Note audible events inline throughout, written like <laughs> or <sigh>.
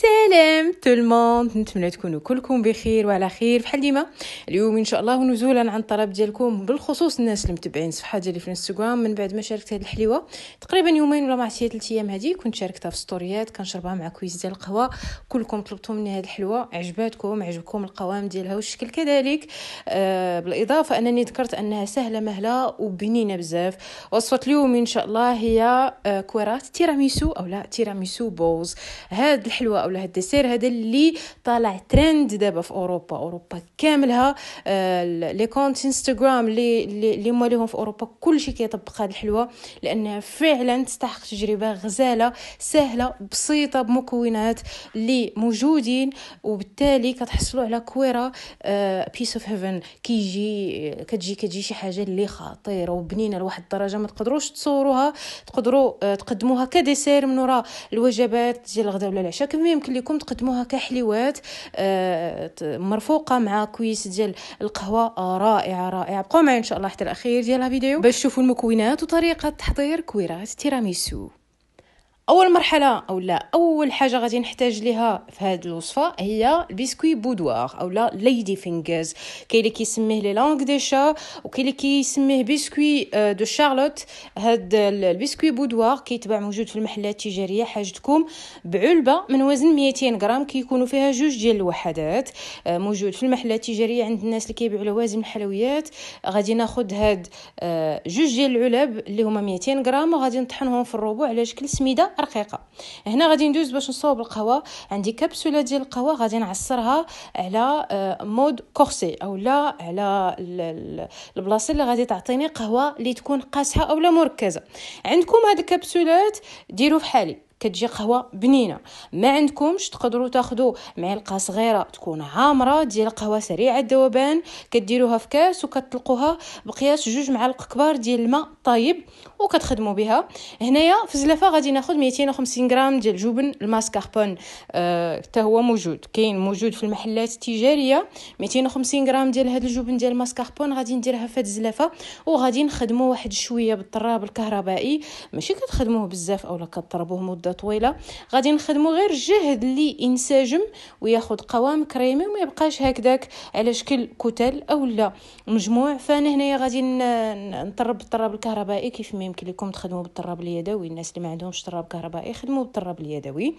Sí. سلام تو الموند نتمنى تكونوا كلكم بخير وعلى خير بحال ديما اليوم ان شاء الله نزولا عن الطلب ديالكم بالخصوص الناس اللي متبعين الصفحه ديالي في الانستغرام من بعد ما شاركت هذه الحليوه تقريبا يومين ولا ما عرفت ثلاث ايام هذه كنت شاركتها في ستوريات كنشربها مع كويس ديال القهوه كلكم طلبتوا مني هذه الحلوه عجباتكم عجبكم القوام ديالها والشكل كذلك آه بالاضافه انني ذكرت انها سهله مهله وبنينه بزاف وصفه اليوم ان شاء الله هي آه كرات تيراميسو او لا تيراميسو بوز هذه الحلوه او هاد الديسير هذا اللي طالع ترند دابا في اوروبا اوروبا كاملها آه، لي كونت انستغرام اللي اللي ماليهم في اوروبا كلشي كيطبق هذه الحلوه لانها فعلا تستحق تجربه غزاله سهله بسيطه بمكونات اللي موجودين وبالتالي كتحصلوا على كويره بيس اوف هيفن كيجي كتجي كتجي شي حاجه اللي خطيره وبنينه لواحد الدرجه ما تقدروش تصوروها تقدروا آه، تقدموها كديسير من وراء الوجبات ديال الغداء ولا العشاء كما يمكن لكم ديالكم تقدموها كحلوات آه، مرفوقه مع كويس ديال القهوه آه، رائعه رائعه بقوا معايا ان شاء الله حتى الاخير ديال الفيديو باش تشوفوا المكونات وطريقه تحضير كويرات تيراميسو اول مرحله او لا اول حاجه غادي نحتاج ليها في هذه الوصفه هي البسكوي بودوار او لا ليدي فينغرز كاين اللي كيسميه لي لانغ دي شا وكاين اللي كيسميه بسكوي دو شارلوت هاد البسكوي بودوار كيتباع موجود في المحلات التجاريه حاجتكم بعلبه من وزن 200 غرام كيكونوا فيها جوج ديال الوحدات آه، موجود في المحلات التجاريه عند الناس اللي كيبيعوا لوازم الحلويات غادي ناخذ هاد آه، جوج ديال العلب اللي هما 200 غرام وغادي نطحنهم في الربوع على شكل سميده رقيقه هنا غادي ندوز باش نصوب القهوه عندي كبسوله ديال القهوه غادي نعصرها على آه، مود كورسي اولا على البلاصه اللي غادي تعطيني قهوه اللي تكون قاسحه اولا مركزه عندكم هاد الكبسولات ديروا في حالي كتجي قهوه بنينه ما عندكمش تقدروا تاخذوا معلقه صغيره تكون عامره ديال قهوه سريعه الذوبان كديروها في كاس وكتطلقوها بقياس جوج معالق كبار ديال الماء طايب وكتخدموا بها هنايا في الزلافه غادي ناخذ 250 غرام ديال الجبن الماسكاربون آه هو موجود كاين موجود في المحلات التجاريه 250 غرام ديال هذا الجبن ديال الماسكاربون غادي نديرها في هذه الزلافه وغادي نخدموا واحد شويه بالطراب الكهربائي ماشي كتخدموه بزاف اولا كضربوه مده طويله غادي نخدمو غير الجهد اللي ينسجم وياخد قوام كريمي وما يبقاش هكذاك على شكل كتل او لا مجموع فانا هنايا غادي نطرب بالطراب الكهربائي كيف ما يمكن لكم تخدموا بالطراب اليدوي الناس اللي ما عندهمش طراب كهربائي خدموا بالطراب اليدوي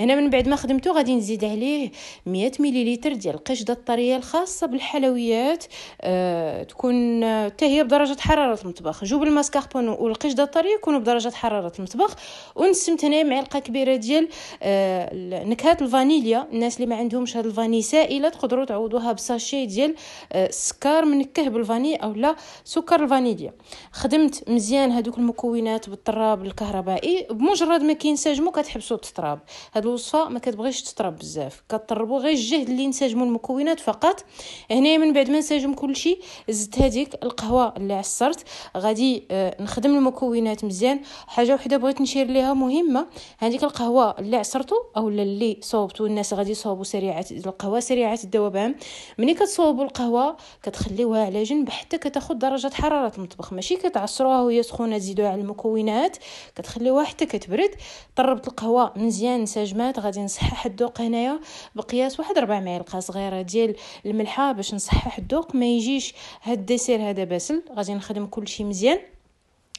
هنا من بعد ما خدمته غادي نزيد عليه 100 مليلتر ديال القشده الطريه الخاصه بالحلويات آه تكون آه، حتى هي بدرجه حراره المطبخ جوب الماسكاربون والقشده الطريه يكونوا بدرجه حراره المطبخ ونسمت هنايا معلقه كبيره ديال آه، نكهات الفانيليا الناس اللي ما عندهمش هاد الفاني سائله تقدروا تعوضوها بساشي ديال السكر آه، منكه بالفاني او لا سكر الفانيليا خدمت مزيان هادوك المكونات بالطراب الكهربائي بمجرد ما كينسجموا كتحبسوا التراب هاد الوصفه ما كتبغيش تطرب بزاف كتطربوا غير الجهد اللي نسجموا المكونات فقط هنا من بعد ما نسجم كلشي زدت هذيك القهوه اللي عصرت غادي آه، نخدم المكونات مزيان حاجه وحده بغيت نشير ليها مهمه هذيك القهوه اللي عصرتو او اللي صوبتو الناس غادي يصوبوا سريعه القهوه سريعه الذوبان ملي كتصوبوا القهوه كتخليوها على جنب حتى كتاخد درجه حراره المطبخ ماشي كتعصروها وهي سخونه تزيدوها على المكونات كتخليوها حتى كتبرد طربت القهوه مزيان انسجمات غادي نصحح الذوق هنايا بقياس واحد ربع معلقه صغيره ديال الملحه باش نصحح الذوق ما يجيش هاد الديسير هذا باسل غادي نخدم كلشي مزيان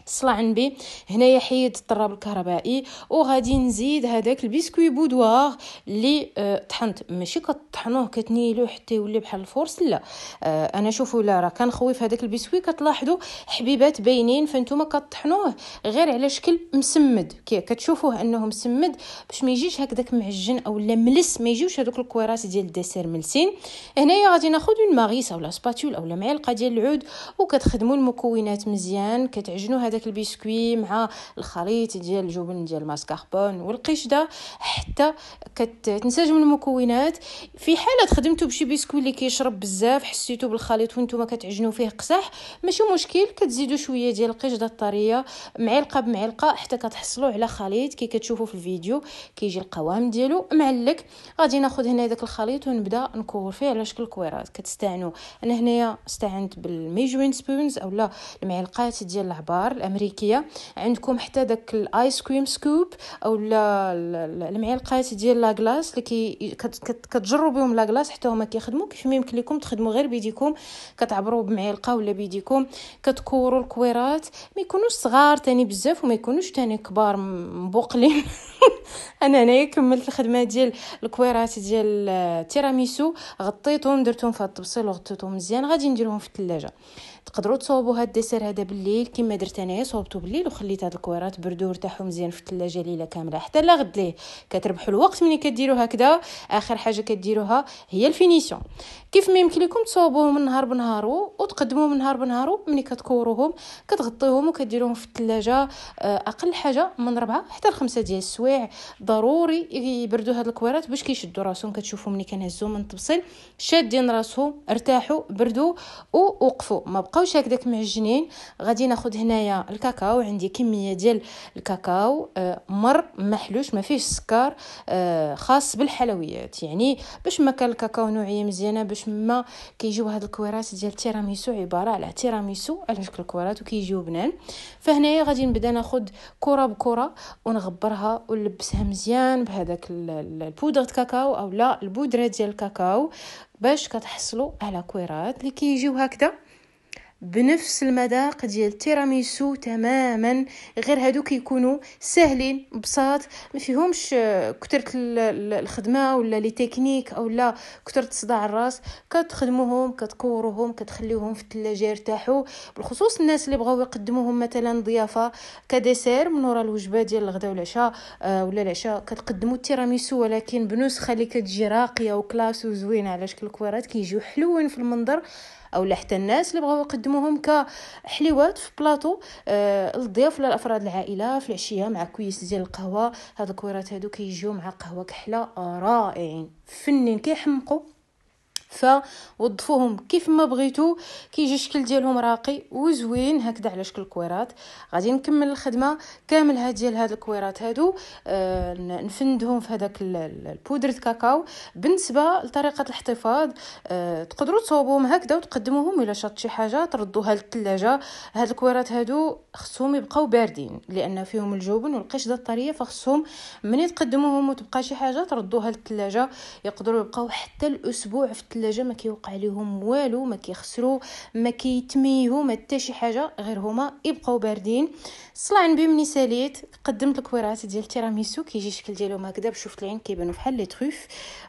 الصلعن به هنايا حيد الطراب الكهربائي وغادي نزيد هذاك البسكوي بودوار اللي آه، طحنت ماشي كطحنوه كتنيلو حتى يولي بحال الفورس لا آه، انا شوفوا لا راه كنخوي في هذاك البسكوي كتلاحظوا حبيبات باينين فانتوما كطحنوه غير على شكل مسمد كي كتشوفوه انه مسمد باش ما يجيش هكذاك معجن او لا ملس ما يجيوش هذوك الكويرات ديال الدسير ملسين هنايا غادي ناخذ اون او ولا سباتول اولا معلقه ديال العود وكتخدموا المكونات مزيان كتعجنوا هذاك البسكوي مع الخليط ديال الجبن ديال الماسكاربون والقشده حتى كتنسجم المكونات في حاله خدمتو بشي بسكوي اللي كيشرب بزاف حسيتو بالخليط وانتم كتعجنوا فيه قصح ماشي مشكل كتزيدوا شويه ديال القشده الطريه معلقه بمعلقه حتى كتحصلوا على خليط كي كتشوفوا في الفيديو كيجي القوام ديالو معلك غادي ناخذ هنا داك الخليط ونبدا نكور فيه على شكل كويرات كتستعنوا انا هنايا استعنت بالميجوين سبونز اولا المعلقات ديال العبار الامريكيه عندكم حتى داك الايس كريم سكوب او المعلقات ديال لاكلاص اللي كي كتجرو بيهم لاكلاص حتى هما كيخدموا كيف ما يمكن لكم تخدموا غير بيديكم كتعبروا بمعلقه ولا بيديكم كتكوروا الكويرات ما يكونوش صغار تاني بزاف وما يكونوش تاني كبار مبوقلين <laughs> انا هنايا كملت الخدمه ديال الكويرات ديال التيراميسو غطيتهم درتهم في الطبسيل وغطيتهم مزيان غادي نديرهم في الثلاجه تقدروا تصوبوا هاد الديسير هذا بالليل كما درت انايا صوبته بالليل وخليت هاد الكويرات بردو وارتاحوا مزيان في الثلاجه ليله كامله حتى لا غد ليه كتربحوا الوقت ملي كديروا هكذا اخر حاجه كديروها هي الفينيسيون كيف ما يمكن لكم تصاوبوهم من نهار بنهارو وتقدموه من نهار بنهارو ملي كتكوروهم كتغطيوهم وكديروهم في الثلاجه آه، اقل حاجه من ربعة حتى لخمسة ديال السوايع ضروري يبردوا هاد الكويرات باش كيشدوا راسهم كتشوفوا ملي كنهزو من الطبسيل شادين راسهم ارتاحوا بردوا ووقفوا ما يبقاوش هكذاك معجنين غادي ناخذ هنايا الكاكاو عندي كميه ديال الكاكاو آه، مر محلوش ما فيهش سكر آه، خاص بالحلويات يعني باش ما كان الكاكاو نوعيه مزيانه باش ما كيجيو هاد الكويرات ديال التيراميسو عباره على تيراميسو على شكل الكويرات وكيجيو بنان فهنايا غادي نبدا ناخذ كره بكره ونغبرها ونلبسها مزيان بهذاك البودره كاكاو او لا البودره ديال الكاكاو باش كتحصلوا على كويرات اللي كيجيو هكذا بنفس المذاق ديال تيراميسو تماما غير هادو كيكونوا ساهلين بساط ما فيهمش آه، كثرت الخدمه ولا لي تكنيك اولا كثرت صداع الراس كتخدموهم كتكوروهم كتخليوهم في الثلاجه يرتاحوا بالخصوص الناس اللي بغاو يقدموهم مثلا ضيافه كديسير من ورا الوجبه ديال الغداء والعشاء آه، ولا العشاء كتقدموا التيراميسو ولكن بنسخه اللي كتجي راقيه وكلاس وزوينه على شكل كويرات كيجيو حلوين في المنظر او حتى الناس اللي بغاو يقدموهم كحليوات في بلاطو للضيوف آه، الافراد العائله في العشيه مع كويس ديال القهوه هاد الكويرات هادو كيجيو مع قهوه كحله آه، رائعين فنين كيحمقوا فوظفوهم كيف ما بغيتو كيجي الشكل ديالهم راقي وزوين هكذا على شكل كويرات غادي نكمل الخدمه كامل هاد ديال هاد الكويرات هادو آه نفندهم في هذاك البودرة كاكاو بالنسبه لطريقه الاحتفاظ آه تقدروا تصوبوهم هكذا وتقدموهم الى شط شي حاجه تردوها للثلاجه هاد الكويرات هادو خصهم يبقاو باردين لان فيهم الجبن والقشده الطريه فخصهم من تقدموهم وتبقى شي حاجه تردوها للثلاجه يقدروا يبقاو حتى الاسبوع في الثلاجه ما كيوقع لهم والو ما كيخسروا ما كيتميهو ما حتى شي حاجه غير هما يبقاو باردين صلعن بهم ملي ساليت قدمت الكويرات ديال التيراميسو كيجي الشكل ديالهم هكذا بشوفت العين كيبانوا بحال لي تروف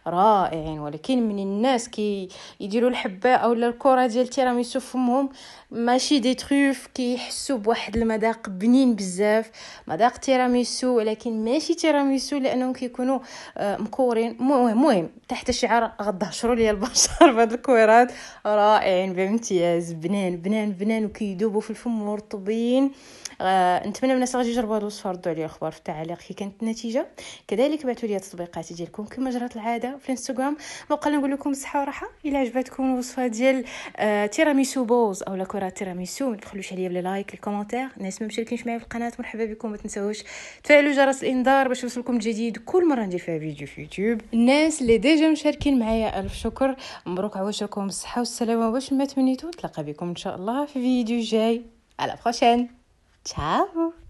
رائعين ولكن من الناس كي يديروا الحبه اولا الكره ديال التيراميسو فمهم ماشي دي تروف كيحسوا بواحد المذاق بنين بزاف مذاق تيراميسو ولكن ماشي تيراميسو لانهم كيكونوا آه، مكورين مهم تحت الشعار غدا شرو ليا البشر الشهر بهاد الكويرات رائعين بامتياز بنان بنان بنان وكيدوبوا في الفم مرطبين آه نتمنى من الناس غادي يجربوا هاد الوصفه ردوا عليا الاخبار في التعليق كي كانت النتيجه كذلك بعثوا لي التطبيقات ديالكم كما جرات العاده في الانستغرام وبقى نقول لكم الصحه والراحه الا عجبتكم الوصفه ديال آه تيراميسو بوز او لا تيراميسو ما تخلوش عليا بلا لايك الكومونتير الناس ما مشاركينش معايا في القناه مرحبا بكم ما تنساوش تفعلوا جرس الانذار باش يوصلكم الجديد كل مره ندير فيها فيديو في يوتيوب الناس اللي ديجا مشاركين معايا الف شكر مبروك عواشركم الصحه والسلامه واش ما تمنيتو نتلاقى بكم ان شاء الله في فيديو جاي على بروشين تشاو